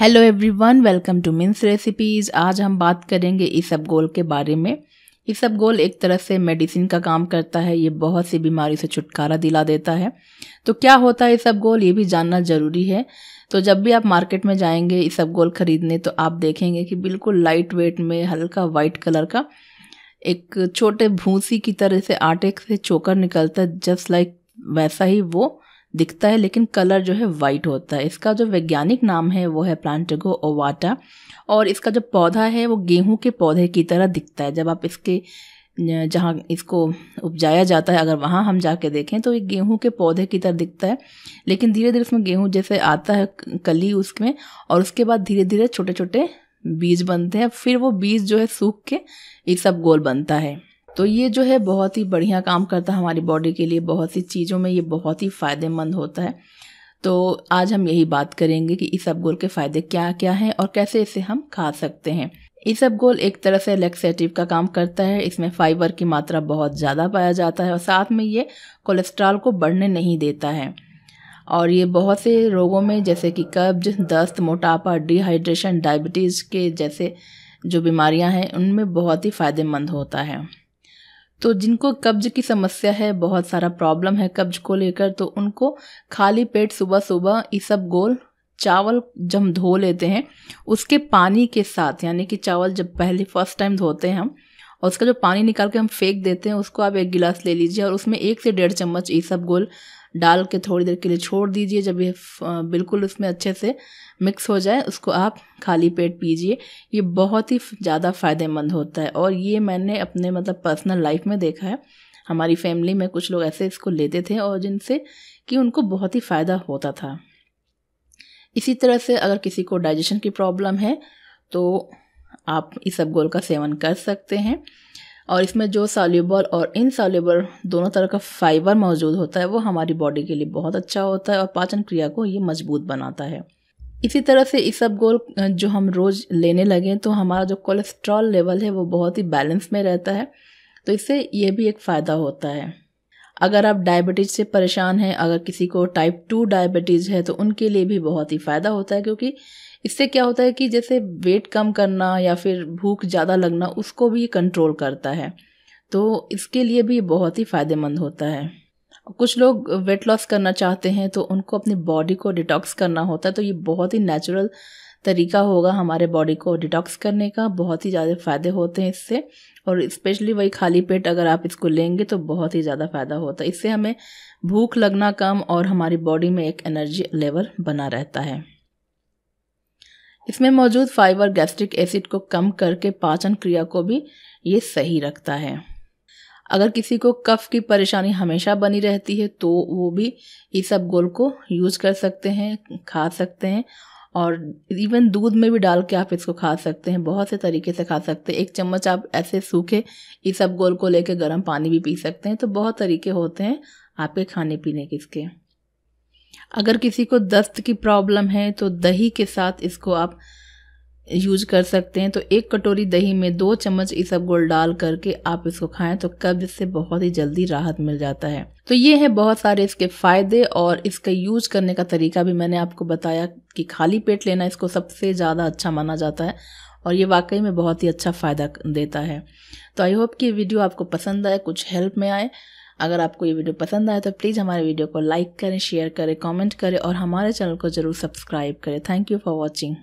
hello everyone welcome to Min's recipes आज हम बात करेंगे इस गोल के बारे में गोल एक तरह से मेडिसिन का काम करता है ये बहुत सी बीमारी से छुटकारा दिला देता है तो क्या होता है गोल ये भी जानना ज़रूरी है तो जब भी आप मार्केट में जाएंगे गोल ख़रीदने तो आप देखेंगे कि बिल्कुल लाइट वेट में हल्का वाइट कलर का एक छोटे भूसी की तरह से आटे से चोकर निकलता है जस्ट लाइक वैसा ही वो दिखता है लेकिन कलर जो है वाइट होता है इसका जो वैज्ञानिक नाम है वो है प्लांटगो ओवाटा और इसका जो पौधा है वो गेहूं के पौधे की तरह दिखता है जब आप इसके जहाँ इसको उपजाया जाता है अगर वहाँ हम जाके देखें तो ये गेहूं के पौधे की तरह दिखता है लेकिन धीरे धीरे उसमें गेहूं जैसे आता है कली उसमें और उसके बाद धीरे धीरे छोटे छोटे बीज बनते हैं फिर वो बीज जो है सूख के ये सब गोल बनता है तो ये जो है बहुत ही बढ़िया काम करता है हमारी बॉडी के लिए बहुत सी चीज़ों में ये बहुत ही फ़ायदेमंद होता है तो आज हम यही बात करेंगे कि इसबगोल के फ़ायदे क्या क्या हैं और कैसे इसे हम खा सकते हैं इसबगोल एक तरह से लेक्सेटिव का काम करता है इसमें फाइबर की मात्रा बहुत ज़्यादा पाया जाता है और साथ में ये कोलेस्ट्रॉल को बढ़ने नहीं देता है और ये बहुत से रोगों में जैसे कि कब्ज दस्त मोटापा डिहाइड्रेशन डायबिटीज़ के जैसे जो बीमारियां हैं उनमें बहुत ही फ़ायदेमंद होता है तो जिनको कब्ज की समस्या है बहुत सारा प्रॉब्लम है कब्ज को लेकर तो उनको खाली पेट सुबह सुबह ये सब गोल चावल जब हम धो लेते हैं उसके पानी के साथ यानी कि चावल जब पहले फर्स्ट टाइम धोते हैं हम और उसका जो पानी निकाल के हम फेंक देते हैं उसको आप एक गिलास ले लीजिए और उसमें एक से डेढ़ चम्मच सब गोल डाल के थोड़ी देर के लिए छोड़ दीजिए जब ये बिल्कुल उसमें अच्छे से मिक्स हो जाए उसको आप खाली पेट पीजिए ये बहुत ही ज़्यादा फ़ायदेमंद होता है और ये मैंने अपने मतलब पर्सनल लाइफ में देखा है हमारी फैमिली में कुछ लोग ऐसे इसको लेते थे और जिनसे कि उनको बहुत ही फ़ायदा होता था इसी तरह से अगर किसी को डाइजेशन की प्रॉब्लम है तो आप इस अबगोल का सेवन कर सकते हैं और इसमें जो सॉल्यूबल और इनसॉल्यूबल दोनों तरह का फाइबर मौजूद होता है वो हमारी बॉडी के लिए बहुत अच्छा होता है और पाचन क्रिया को ये मजबूत बनाता है इसी तरह से इस सब गोल जो हम रोज़ लेने लगें तो हमारा जो कोलेस्ट्रॉल लेवल है वो बहुत ही बैलेंस में रहता है तो इससे ये भी एक फ़ायदा होता है अगर आप डायबिटीज़ से परेशान हैं अगर किसी को टाइप टू डायबिटीज़ है तो उनके लिए भी बहुत ही फ़ायदा होता है क्योंकि इससे क्या होता है कि जैसे वेट कम करना या फिर भूख ज़्यादा लगना उसको भी कंट्रोल करता है तो इसके लिए भी बहुत ही फ़ायदेमंद होता है कुछ लोग वेट लॉस करना चाहते हैं तो उनको अपनी बॉडी को डिटॉक्स करना होता है तो ये बहुत ही नेचुरल तरीका होगा हमारे बॉडी को डिटॉक्स करने का बहुत ही ज़्यादा फ़ायदे होते हैं इससे और स्पेशली वही खाली पेट अगर आप इसको लेंगे तो बहुत ही ज़्यादा फ़ायदा होता है इससे हमें भूख लगना कम और हमारी बॉडी में एक एनर्जी लेवल बना रहता है इसमें मौजूद फाइबर गैस्ट्रिक एसिड को कम करके पाचन क्रिया को भी ये सही रखता है अगर किसी को कफ की परेशानी हमेशा बनी रहती है तो वो भी इस सब गोल को यूज कर सकते हैं खा सकते हैं और इवन दूध में भी डाल के आप इसको खा सकते हैं बहुत से तरीके से खा सकते हैं एक चम्मच आप ऐसे सूखे इस सब गोल को लेकर गर्म पानी भी पी सकते हैं तो बहुत तरीके होते हैं आपके खाने पीने के इसके अगर किसी को दस्त की प्रॉब्लम है तो दही के साथ इसको आप यूज कर सकते हैं तो एक कटोरी दही में दो चम्मच गोल डाल करके आप इसको खाएं तो कब्ज से बहुत ही जल्दी राहत मिल जाता है तो ये है बहुत सारे इसके फायदे और इसका यूज करने का तरीका भी मैंने आपको बताया कि खाली पेट लेना इसको सबसे ज़्यादा अच्छा माना जाता है और ये वाकई में बहुत ही अच्छा फ़ायदा देता है तो आई होप कि वीडियो आपको पसंद आए कुछ हेल्प में आए अगर आपको ये वीडियो पसंद आए तो प्लीज़ हमारे वीडियो को लाइक करें शेयर करें कॉमेंट करें और हमारे चैनल को ज़रूर सब्सक्राइब करें थैंक यू फॉर वॉचिंग